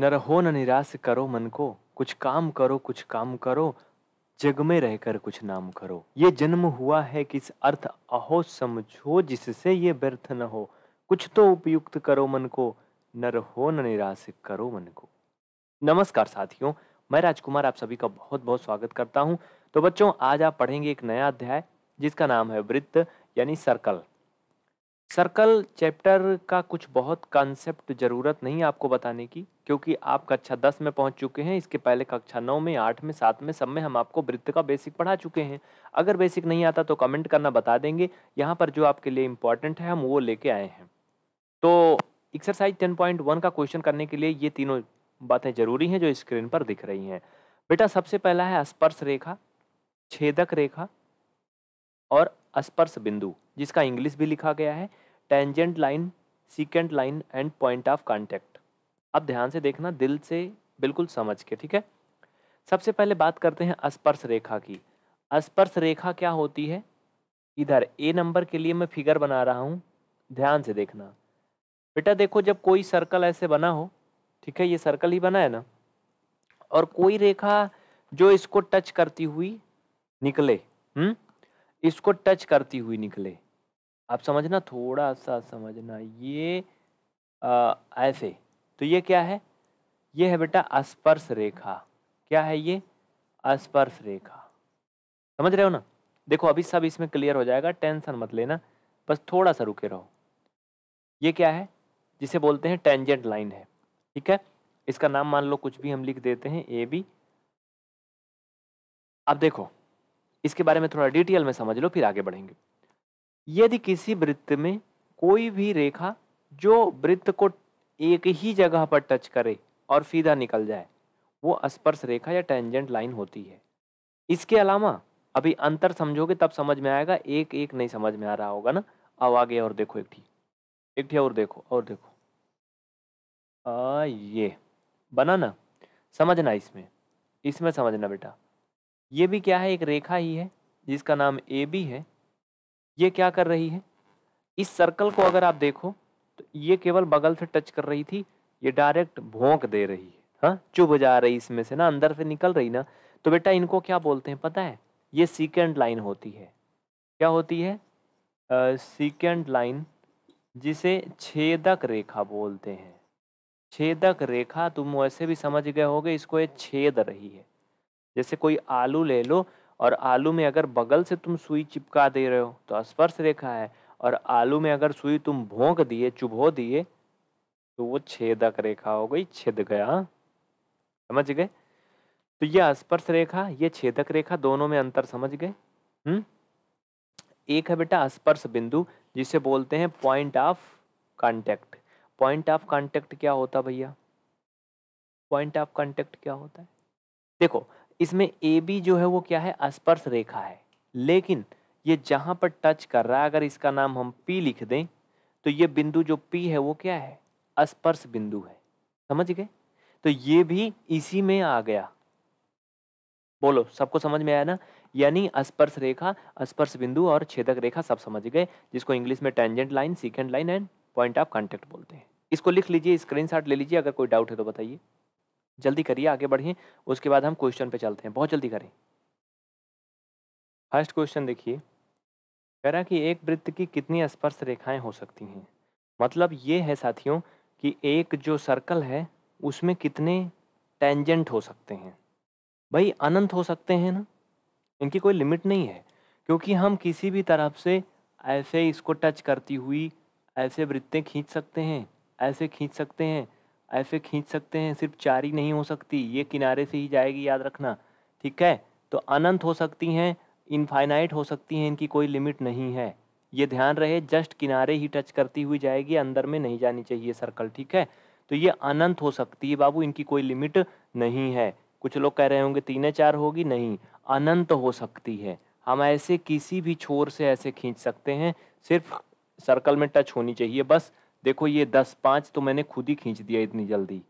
न रहो न निराश करो मन को कुछ काम करो कुछ काम करो जग में रहकर कुछ नाम करो ये जन्म हुआ है किस अर्थ अहो समझो जिससे ये व्यर्थ न हो कुछ तो उपयुक्त करो मन को न रहो न निराश करो मन को नमस्कार साथियों मैं राजकुमार आप सभी का बहुत बहुत स्वागत करता हूँ तो बच्चों आज आप पढ़ेंगे एक नया अध्याय जिसका नाम है वृत्त यानी सर्कल सर्कल चैप्टर का कुछ बहुत कॉन्सेप्ट ज़रूरत नहीं आपको बताने की क्योंकि आप कक्षा दस में पहुंच चुके हैं इसके पहले कक्षा नौ में आठ में सात में सब में हम आपको वृत्त का बेसिक पढ़ा चुके हैं अगर बेसिक नहीं आता तो कमेंट करना बता देंगे यहाँ पर जो आपके लिए इम्पॉर्टेंट है हम वो लेके आए हैं तो एक्सरसाइज टेन पॉइंट वन का क्वेश्चन करने के लिए ये तीनों बातें जरूरी हैं जो स्क्रीन पर दिख रही हैं बेटा सबसे पहला है स्पर्श रेखा छेदक रेखा और स्पर्श बिंदु जिसका इंग्लिश भी लिखा गया है tangent line secant line and point of contact अब ध्यान से देखना दिल से बिल्कुल समझ के ठीक है सबसे पहले बात करते हैं स्पर्श रेखा की स्पर्श रेखा क्या होती है इधर ए नंबर के लिए मैं फिगर बना रहा हूँ ध्यान से देखना बेटा देखो जब कोई सर्कल ऐसे बना हो ठीक है ये सर्कल ही बना है ना और कोई रेखा जो इसको टच करती हुई निकले हम्म इसको टच करती हुई निकले आप समझना थोड़ा सा समझना ये आ, ऐसे तो ये क्या है ये है बेटा स्पर्श रेखा क्या है ये स्पर्श रेखा समझ रहे हो ना देखो अभी सब इसमें क्लियर हो जाएगा टेंशन मत लेना बस थोड़ा सा रुके रहो ये क्या है जिसे बोलते हैं टेंजेंट लाइन है ठीक है इसका नाम मान लो कुछ भी हम लिख देते हैं ए बी अब देखो इसके बारे में थोड़ा डिटेल में समझ लो फिर आगे बढ़ेंगे यदि किसी वृत्त में कोई भी रेखा जो वृत्त को एक ही जगह पर टच करे और सीधा निकल जाए वो स्पर्श रेखा या टेंजेंट लाइन होती है इसके अलावा अभी अंतर समझोगे तब समझ में आएगा एक एक नहीं समझ में आ रहा होगा ना अब आगे और देखो एक थी एक थी और देखो और देखो आ, ये बना ना समझना इसमें इसमें समझना बेटा ये भी क्या है एक रेखा ही है जिसका नाम ए बी है ये क्या कर रही है इस सर्कल को अगर आप देखो तो ये केवल बगल से टच कर रही थी ये डायरेक्ट भोंक दे रही है हाँ चुभ जा रही इसमें से ना अंदर से निकल रही ना तो बेटा इनको क्या बोलते हैं पता है ये सीकेंड लाइन होती है क्या होती है सीकेंड uh, लाइन जिसे छेदक रेखा बोलते हैं छेदक रेखा तुम वैसे भी समझ गए होगे इसको ये छेद रही है जैसे कोई आलू ले लो और आलू में अगर बगल से तुम सुई चिपका दे रहे हो तो स्पर्श रेखा है और आलू में अगर सुई तुम भोंक दिए चुभो दिए तो वो छेदक रेखा हो गई छिद गया समझ गए तो ये स्पर्श रेखा ये छेदक रेखा दोनों में अंतर समझ गए हम्म एक है बेटा स्पर्श बिंदु जिसे बोलते हैं point of contact point of contact क्या होता भैया पॉइंट ऑफ कांटेक्ट क्या होता है देखो इसमें ए बी जो है वो क्या है स्पर्श रेखा है लेकिन ये जहाँ पर टच कर रहा है अगर इसका नाम हम पी लिख दें तो ये बिंदु जो पी है वो क्या है स्पर्श बिंदु है समझ गए तो ये भी इसी में आ गया बोलो सबको समझ में आया ना यानी स्पर्श रेखा स्पर्श बिंदु और छेदक रेखा सब समझ गए जिसको इंग्लिश में tangent line secant line and point of contact बोलते हैं इसको लिख लीजिए स्क्रीनशॉट ले लीजिए अगर कोई डाउट है तो बताइए जल्दी करिए आगे बढ़िए उसके बाद हम क्वेश्चन पे चलते हैं बहुत जल्दी करें फर्स्ट क्वेश्चन देखिए कह रहा कि एक वृत्त की कितनी स्पर्श रेखाएं हो सकती हैं मतलब ये है साथियों कि एक जो सर्कल है उसमें कितने टेंजेंट हो सकते हैं भाई अनंत हो सकते हैं ना इनकी कोई लिमिट नहीं है क्योंकि हम किसी भी तरफ से ऐसे इसको टच करती हुई ऐसे वृत्तें खींच सकते हैं ऐसे खींच सकते हैं ऐसे खींच सकते हैं सिर्फ चार ही नहीं हो सकती ये किनारे से ही जाएगी याद रखना ठीक है तो अनंत हो सकती हैं इनफाइनाइट हो सकती हैं इनकी कोई लिमिट नहीं है ये ध्यान रहे जस्ट किनारे ही टच करती हुई जाएगी अंदर में नहीं जानी चाहिए सर्कल ठीक है तो ये अनंत हो सकती है बाबू इनकी कोई लिमिट नहीं है कुछ लोग कह रहे होंगे तीन चार होगी नहीं अनंत हो सकती है हम ऐसे किसी भी छोर से ऐसे खींच सकते हैं सिर्फ सर्कल में टच होनी चाहिए बस देखो ये दस पाँच तो मैंने खुद ही खींच दिया इतनी जल्दी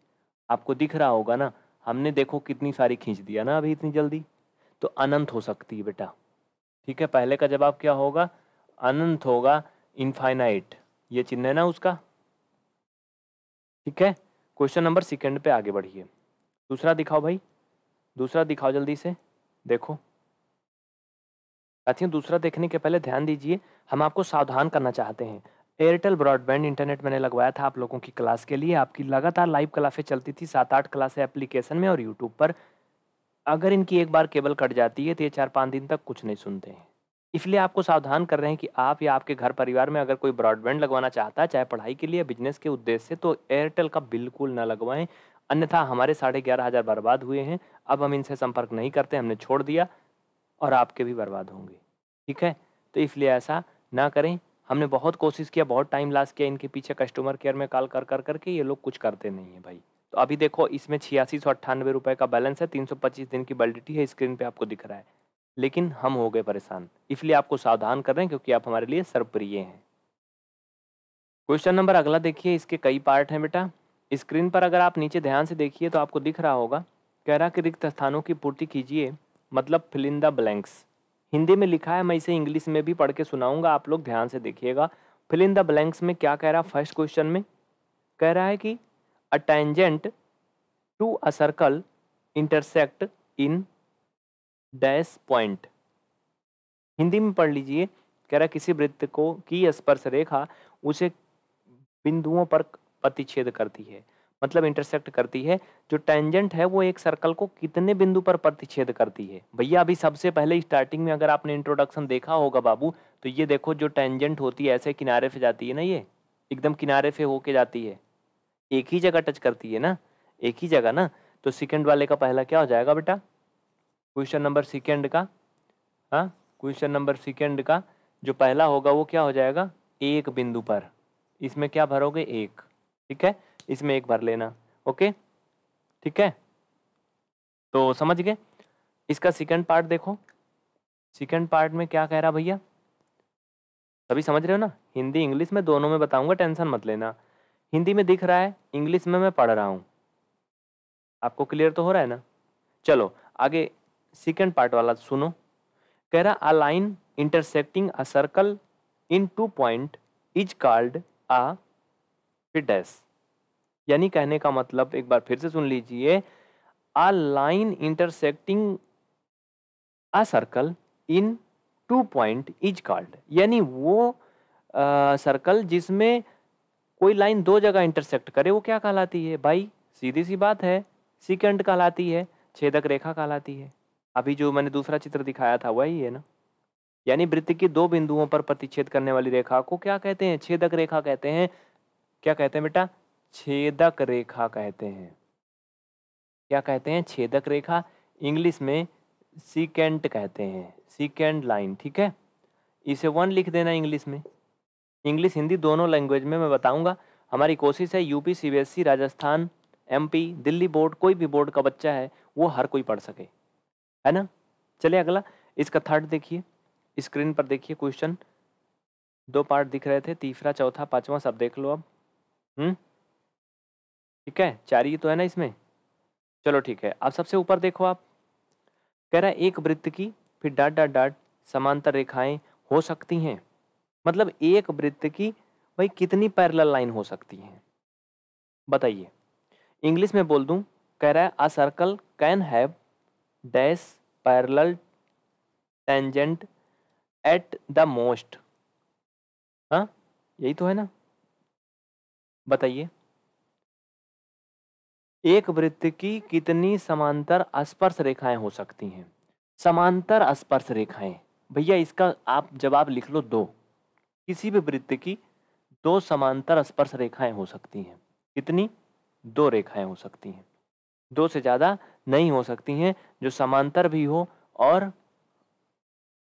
आपको दिख रहा होगा ना हमने देखो कितनी सारी खींच दिया ना अभी इतनी जल्दी तो अनंत हो सकती है बेटा ठीक है पहले का जवाब क्या होगा अनंत होगा इनफाइनाइट ये चिन्ह है ना उसका ठीक है क्वेश्चन नंबर सेकेंड पे आगे बढ़िए दूसरा दिखाओ भाई दूसरा दिखाओ जल्दी से देखो साथियों दूसरा देखने के पहले ध्यान दीजिए हम आपको सावधान करना चाहते हैं एयरटेल ब्रॉडबैंड इंटरनेट मैंने लगवाया था आप लोगों की क्लास के लिए आपकी लगातार लाइव क्लासें चलती थी सात आठ क्लासें एप्लीकेशन में और यूट्यूब पर अगर इनकी एक बार केबल कट जाती है तो ये चार पाँच दिन तक कुछ नहीं सुनते हैं इसलिए आपको सावधान कर रहे हैं कि आप या आपके घर परिवार में अगर कोई ब्रॉडबैंड लगवाना चाहता है चाहे पढ़ाई के लिए बिजनेस के उद्देश्य से तो एयरटेल का बिल्कुल ना लगवाएं अन्यथा हमारे साढ़े ग्यारह हज़ार बर्बाद हुए हैं अब हम इनसे संपर्क नहीं करते हमने छोड़ दिया और आपके भी बर्बाद होंगे ठीक है तो इसलिए ऐसा ना करें हमने बहुत कोशिश किया बहुत टाइम लास्ट किया इनके पीछे कस्टमर केयर में कॉल कर कर करके ये लोग कुछ करते नहीं है भाई तो अभी देखो इसमें छियासी सौ अट्ठानवे रुपये का बैलेंस है तीन सौ पच्चीस दिन की वैलिडिटी है स्क्रीन पे आपको दिख रहा है लेकिन हम हो गए परेशान इसलिए आपको सावधान कर रहे हैं क्योंकि आप हमारे लिए सर्वप्रिय हैं क्वेश्चन नंबर अगला देखिए इसके कई पार्ट हैं बेटा स्क्रीन पर अगर आप नीचे ध्यान से देखिए तो आपको दिख रहा होगा कह रहा कि रिक्त स्थानों की पूर्ति कीजिए मतलब फिलिंदा ब्लैंक्स हिंदी में लिखा है मैं इसे इंग्लिश में भी पढ़ के सुनाऊंगा आप लोग ध्यान से देखिएगा फिल इन द ब्लैंक्स में क्या कह रहा है फर्स्ट क्वेश्चन में कह रहा है कि a tangent to a circle intersect in dash point Hindi में पढ़ लीजिए कह रहा है किसी वृत्त को की स्पर्श रेखा उसे बिंदुओं पर प्रतिच्छेद करती है मतलब इंटरसेक्ट करती है जो टेंजेंट है वो एक सर्कल को कितने बिंदु पर प्रतिच्छेद करती है भैया अभी सबसे पहले स्टार्टिंग में अगर आपने इंट्रोडक्शन देखा होगा बाबू तो ये देखो जो टेंजेंट होती है ऐसे किनारे पे जाती है ना ये एकदम किनारे पे होके जाती है एक ही जगह टच करती है ना एक ही जगह ना तो सेकेंड वाले का पहला क्या हो जाएगा बेटा क्वेश्चन नंबर सेकेंड का हाँ क्वेश्चन नंबर सेकेंड का जो पहला होगा वो क्या हो जाएगा एक बिंदु पर इसमें क्या भरोगे एक ठीक है इसमें एक भर लेना ओके ठीक है तो समझ गए इसका सेकंड पार्ट देखो सेकंड पार्ट में क्या कह रहा भैया सभी समझ रहे हो ना हिंदी इंग्लिश में दोनों में बताऊंगा टेंशन मत लेना हिंदी में दिख रहा है इंग्लिश में मैं पढ़ रहा हूँ आपको क्लियर तो हो रहा है ना चलो आगे सेकेंड पार्ट वाला सुनो कह रहा a line intersecting a circle in two point is called a फिर डैश यानी कहने का मतलब एक बार फिर से सुन लीजिए a line intersecting a circle in two point is called यानी वो सर्कल uh, जिसमें कोई लाइन दो जगह इंटरसेक्ट करे वो क्या कहलाती है भाई सीधी सी बात है सिकेंड कहलाती है छेदक रेखा कहलाती है अभी जो मैंने दूसरा चित्र दिखाया था वही है ना यानी वृत्त की दो बिंदुओं पर प्रतिच्छेद करने वाली रेखा को क्या कहते हैं छेदक रेखा कहते हैं क्या कहते हैं बेटा छेदक रेखा कहते हैं क्या कहते हैं छेदक रेखा इंग्लिश में सीकेंट कहते हैं सीकेंट लाइन ठीक है इसे वन लिख देना इंग्लिश में इंग्लिश हिंदी दोनों लैंग्वेज में मैं बताऊंगा हमारी कोशिश है UP CBSE e, Rajasthan MP Delhi board कोई भी बोर्ड का बच्चा है वो हर कोई पढ़ सके है ना चलिए अगला इसका थर्ड देखिए स्क्रीन पर देखिए क्वेश्चन दो पार्ट दिख रहे थे तीसरा चौथा पांचवा सब देख लो अब हम्म ठीक है चार ही तो है ना इसमें चलो ठीक है अब सबसे ऊपर देखो आप कह रहा है एक वृत्त की फिर डाट डाट डाट समांतर रेखाएं हो सकती हैं मतलब एक वृत्त की भाई कितनी पैरल लाइन हो सकती हैं बताइए इंग्लिश में बोल दूं कह रहा है a circle can have dash parallel tangent at the most हाँ यही तो है ना बताइए एक वृत्त की कितनी समांतर स्पर्श रेखाएं हो सकती हैं समांतर स्पर्श रेखाएं भैया इसका आप जवाब लिख लो दो किसी भी वृत्त की दो समांतर स्पर्श रेखाएं हो सकती हैं कितनी दो रेखाएं हो सकती हैं दो से ज़्यादा नहीं हो सकती हैं जो समांतर भी हो और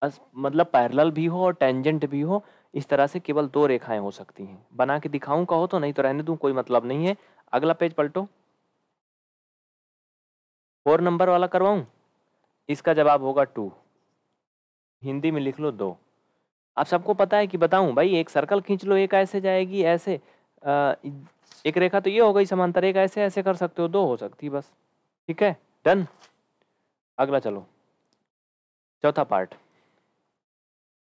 मतलब पैरल भी हो और टेंजेंट भी हो इस तरह से केवल दो रेखाएं हो सकती हैं बना के दिखाऊं कहो तो नहीं तो रहने दूं कोई मतलब नहीं है अगला पेज पलटो फोर नंबर वाला करवाऊँ इसका जवाब होगा टू हिंदी में लिख लो दो आप सबको पता है कि बताऊँ भाई एक सर्कल खींच लो एक ऐसे जाएगी ऐसे आ, एक रेखा तो ये हो गई समांतर एक ऐसे ऐसे कर सकते हो दो हो सकती बस ठीक है डन अगला चलो चौथा पार्ट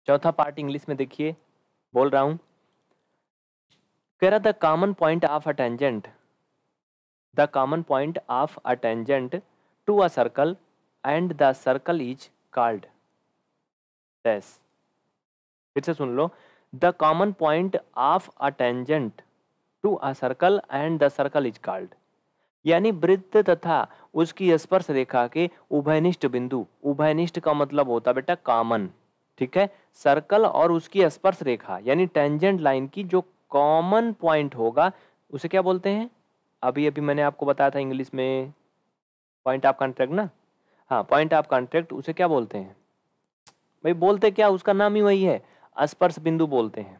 चौथा पार्ट इंग्लिश में देखिए बोल रहा हूँ कह रहा the common point of a tangent the common point of a tangent to a circle and the circle is called dash फिर से सुन लो the common point of a tangent to a circle and the circle is called यानी वृत्त तथा उसकी स्पर्श रेखा के उभयनिष्ठ बिंदु उभयनिष्ठ का मतलब होता बेटा कॉमन ठीक है सर्कल और उसकी स्पर्श रेखा यानी टेंजेंट लाइन की जो कॉमन पॉइंट होगा उसे क्या बोलते हैं अभी अभी मैंने आपको बताया था इंग्लिश में पॉइंट ऑफ कॉन्ट्रैक्ट ना हाँ पॉइंट ऑफ कॉन्ट्रैक्ट उसे क्या बोलते हैं भाई बोलते क्या उसका नाम ही वही है स्पर्श बिंदु बोलते हैं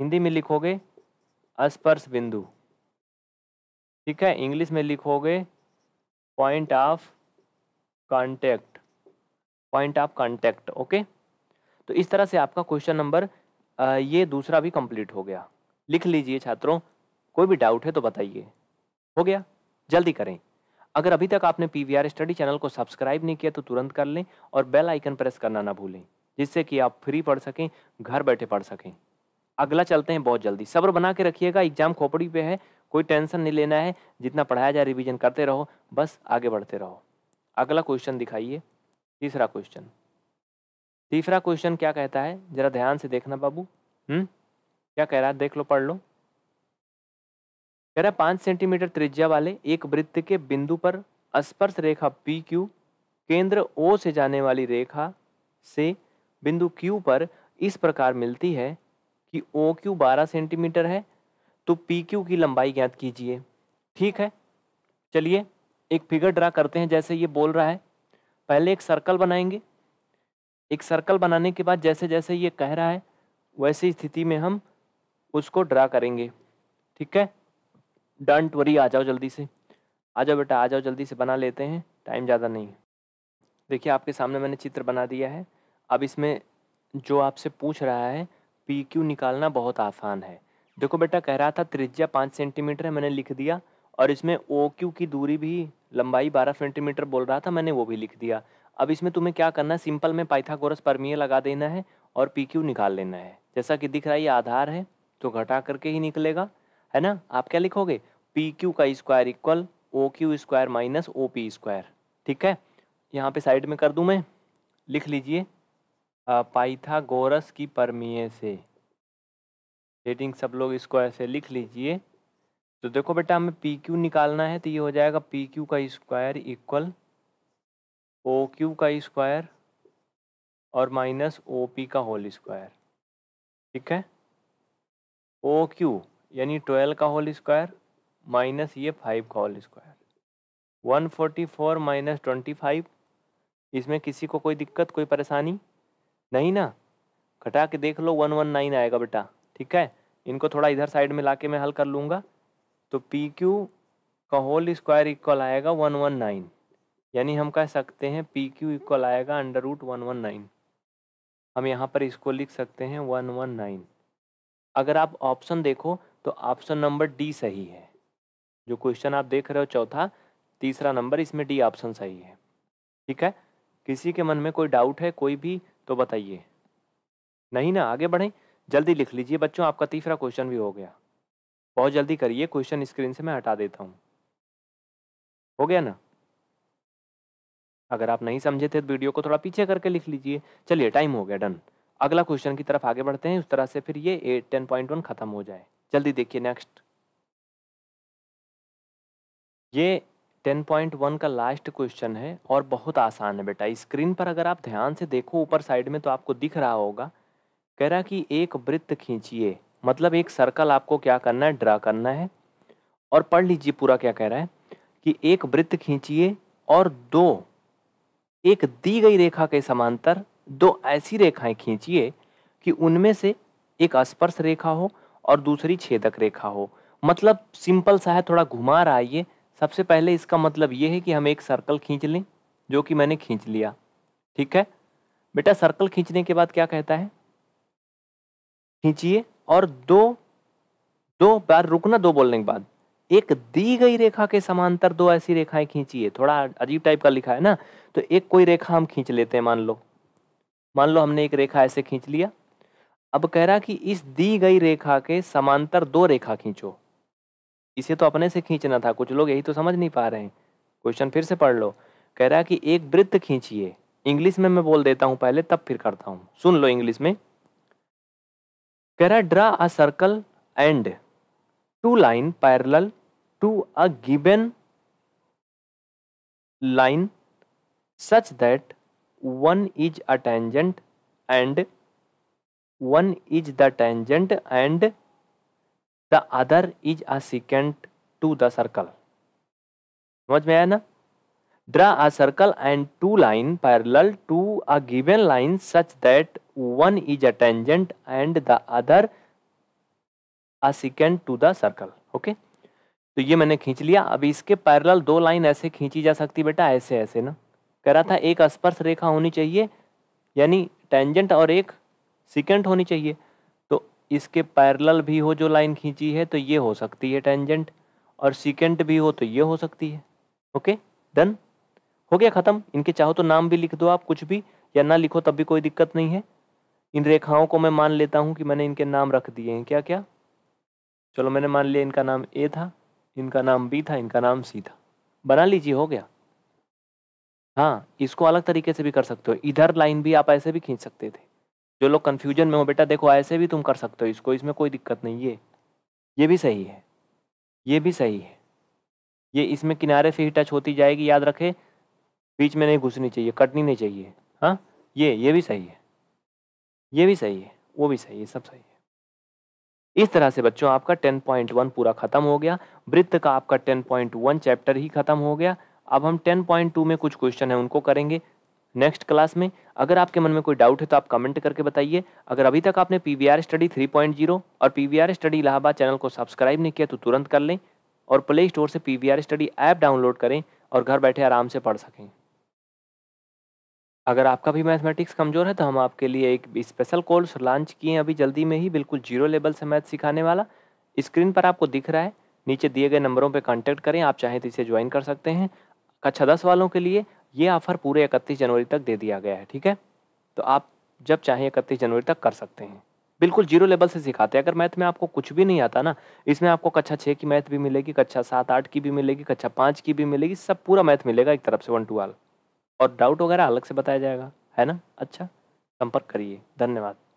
हिंदी में लिखोगे स्पर्श बिंदु ठीक है इंग्लिश में लिखोगे point of contact point of contact okay तो इस तरह से आपका क्वेश्चन नंबर ये दूसरा भी कंप्लीट हो गया लिख लीजिए छात्रों कोई भी डाउट है तो बताइए हो गया जल्दी करें अगर अभी तक आपने पी स्टडी चैनल को सब्सक्राइब नहीं किया तो तुरंत कर लें और बेल आइकन प्रेस करना ना भूलें जिससे कि आप फ्री पढ़ सकें घर बैठे पढ़ सकें अगला चलते हैं बहुत जल्दी सब्र बना के रखिएगा एग्जाम खोपड़ी पे है कोई टेंशन नहीं लेना है जितना पढ़ाया जाए रिवीजन करते रहो बस आगे बढ़ते रहो अगला क्वेश्चन दिखाइए तीसरा क्वेश्चन तीसरा क्वेश्चन क्या कहता है जरा ध्यान से देखना बाबू हम्म? क्या कह रहा है देख लो पढ़ लो कह रहा है पाँच सेंटीमीटर त्रिज्या वाले एक वृत्त के बिंदु पर स्पर्श रेखा पी क्यू केंद्र ओ से जाने वाली रेखा से बिंदु क्यू पर इस प्रकार मिलती है कि ओ क्यू बारह सेंटीमीटर है तो पी क्यू की लंबाई ज्ञात कीजिए ठीक है चलिए एक फिगर ड्रा करते हैं जैसे ये बोल रहा है पहले एक सर्कल बनाएंगे एक सर्कल बनाने के बाद जैसे जैसे ये कह रहा है वैसी स्थिति में हम उसको ड्रा करेंगे ठीक है डंट वरी आ जाओ जल्दी से आ जाओ बेटा आ जाओ जल्दी से बना लेते हैं टाइम ज़्यादा नहीं देखिए आपके सामने मैंने चित्र बना दिया है अब इसमें जो आपसे पूछ रहा है पी क्यू निकालना बहुत आसान है देखो बेटा कह रहा था त्रिज्या पाँच सेंटीमीटर है मैंने लिख दिया और इसमें ओ क्यू की दूरी भी लंबाई बारह सेंटीमीटर बोल रहा था मैंने वो भी लिख दिया अब इसमें तुम्हें क्या करना है सिंपल में पाइथागोरस परमीय लगा देना है और पी क्यू निकाल लेना है जैसा कि दिख रहा है ये आधार है तो घटा करके ही निकलेगा है ना आप क्या लिखोगे पी क्यू का square equal O Q square minus O P square ठीक है यहाँ पे साइड में कर दूँ मैं लिख लीजिए पाइथागोरस की परमीय से रेटिंग सब लोग इसको ऐसे लिख लीजिए तो देखो बेटा हमें पी क्यू निकालना है तो ये हो जाएगा पी क्यू का स्क्वायर इक्वल ओ क्यू का स्क्वायर और माइनस ओ पी का होल स्क्वायर ठीक है ओ क्यू यानी ट्वेल्व का होल स्क्वायर माइनस ये फाइव का whole square one forty four minus twenty five इसमें किसी को कोई दिक्कत कोई परेशानी नहीं ना घटा के देख लो वन वन नाइन आएगा बेटा ठीक है इनको थोड़ा इधर साइड में ला के मैं हल कर लूँगा तो पी क्यू का होल स्क्वायर इक्वल आएगा वन वन नाइन यानी हम कह सकते हैं पी क्यू इक्वल आएगा under root one one nine हम यहाँ पर इसको लिख सकते हैं वन वन नाइन अगर आप ऑप्शन देखो तो ऑप्शन नंबर डी सही है जो क्वेश्चन आप देख रहे हो चौथा तीसरा नंबर इसमें डी ऑप्शन सही है ठीक है किसी के मन में कोई डाउट है कोई भी तो बताइए नहीं ना आगे बढ़ें जल्दी लिख लीजिए बच्चों आपका तीसरा क्वेश्चन भी हो गया बहुत जल्दी करिए क्वेश्चन स्क्रीन से मैं हटा देता हूँ हो गया ना अगर आप नहीं समझे थे तो वीडियो को थोड़ा पीछे करके लिख लीजिए चलिए टाइम हो गया डन अगला क्वेश्चन की तरफ आगे बढ़ते हैं उस तरह से फिर ये एट टेन पॉइंट वन खत्म हो जाए जल्दी देखिए नेक्स्ट ये 10.1 का लास्ट क्वेश्चन है और बहुत आसान है बेटा स्क्रीन पर अगर आप ध्यान से देखो ऊपर साइड में तो आपको दिख रहा होगा कह रहा कि एक वृत्त खींचिए मतलब एक सर्कल आपको क्या करना है ड्रा करना है और पढ़ लीजिए पूरा क्या कह रहा है कि एक वृत्त खींचिए और दो एक दी गई रेखा के समांतर दो ऐसी रेखाएं खींचिए कि उनमें से एक स्पर्श रेखा हो और दूसरी छेदक रेखा हो मतलब सिंपल सा है थोड़ा घुमा रहा है ये सबसे पहले इसका मतलब ये है कि हम एक सर्कल खींच लें जो कि मैंने खींच लिया ठीक है बेटा सर्कल खींचने के बाद क्या कहता है खींचिए और दो दो बार रुकना दो बोलने के बाद एक दी गई रेखा के समांतर दो ऐसी रेखाएं खींचिए थोड़ा अजीब टाइप का लिखा है ना तो एक कोई रेखा हम खींच लेते हैं मान लो मान लो हमने एक रेखा ऐसे खींच लिया अब कह रहा कि इस दी गई रेखा के समांतर दो रेखा खींचो इसे तो अपने से खींचना था कुछ लोग यही तो समझ नहीं पा रहे हैं क्वेश्चन फिर से पढ़ लो कह रहा कि एक वृत्त खींचिए इंग्लिश में मैं बोल देता हूं पहले तब फिर करता हूं सुन लो इंग्लिश में कह रहा draw a circle and two line parallel to a given line such that one is a tangent one is the tangent and the other is a secant to the circle समझ में आया ना draw a circle and two line parallel to a given line such that one is a tangent and the other a secant to the circle okay तो ये मैंने खींच लिया अब इसके पैरल दो लाइन ऐसे खींची जा सकती बेटा ऐसे ऐसे ना कह रहा था एक स्पर्श रेखा होनी चाहिए यानी टेंजेंट और एक सिकेंट होनी चाहिए तो इसके पैरेलल भी हो जो लाइन खींची है तो ये हो सकती है टेंजेंट और सिकेंट भी हो तो ये हो सकती है ओके डन हो गया ख़त्म इनके चाहो तो नाम भी लिख दो आप कुछ भी या ना लिखो तब भी कोई दिक्कत नहीं है इन रेखाओं को मैं मान लेता हूँ कि मैंने इनके नाम रख दिए हैं क्या क्या चलो मैंने मान लिया इनका नाम ए था इनका नाम बी था इनका नाम सी था बना लीजिए हो गया हाँ इसको अलग तरीके से भी कर सकते हो इधर लाइन भी आप ऐसे भी खींच सकते थे जो लोग कन्फ्यूजन में हो बेटा देखो ऐसे भी तुम कर सकते हो इसको इसमें कोई दिक्कत नहीं है ये भी सही है ये भी सही है ये इसमें किनारे से ही टच होती जाएगी याद रखे बीच में नहीं घुसनी चाहिए कटनी नहीं चाहिए हाँ ये ये भी सही है ये भी सही है वो भी सही है सब सही है इस तरह से बच्चों आपका टेन पॉइंट वन पूरा ख़त्म हो गया वृत्त का आपका टेन पॉइंट वन चैप्टर ही ख़त्म हो गया अब हम टेन पॉइंट टू में कुछ क्वेश्चन है उनको करेंगे नेक्स्ट क्लास में अगर आपके मन में कोई डाउट है तो आप कमेंट करके बताइए अगर अभी तक आपने P V R study three point zero और P V R study Allahabad channel को सब्सक्राइब नहीं किया तो तुरंत कर लें और प्ले स्टोर से P V R study app download करें और घर बैठे आराम से पढ़ सकें अगर आपका भी मैथमेटिक्स कमज़ोर है तो हम आपके लिए एक स्पेशल कोर्स लॉन्च किए हैं अभी जल्दी में ही बिल्कुल जीरो लेवल से मैथ सिखाने वाला स्क्रीन पर आपको दिख रहा है नीचे दिए गए नंबरों पर कॉन्टैक्ट करें आप चाहें तो इसे ज्वाइन कर सकते हैं कक्षा दस वालों के लिए ये ऑफ़र पूरे इकतीस जनवरी तक दे दिया गया है ठीक है तो आप जब चाहें इकतीस जनवरी तक कर सकते हैं बिल्कुल जीरो लेवल से सिखाते हैं अगर मैथ में आपको कुछ भी नहीं आता ना इसमें आपको कक्षा छः की मैथ भी मिलेगी कक्षा सात आठ की भी मिलेगी कक्षा पाँच की भी मिलेगी सब पूरा मैथ मिलेगा एक तरफ से वन टू ऑल और डाउट वगैरह अलग से बताया जाएगा है ना अच्छा संपर्क करिए धन्यवाद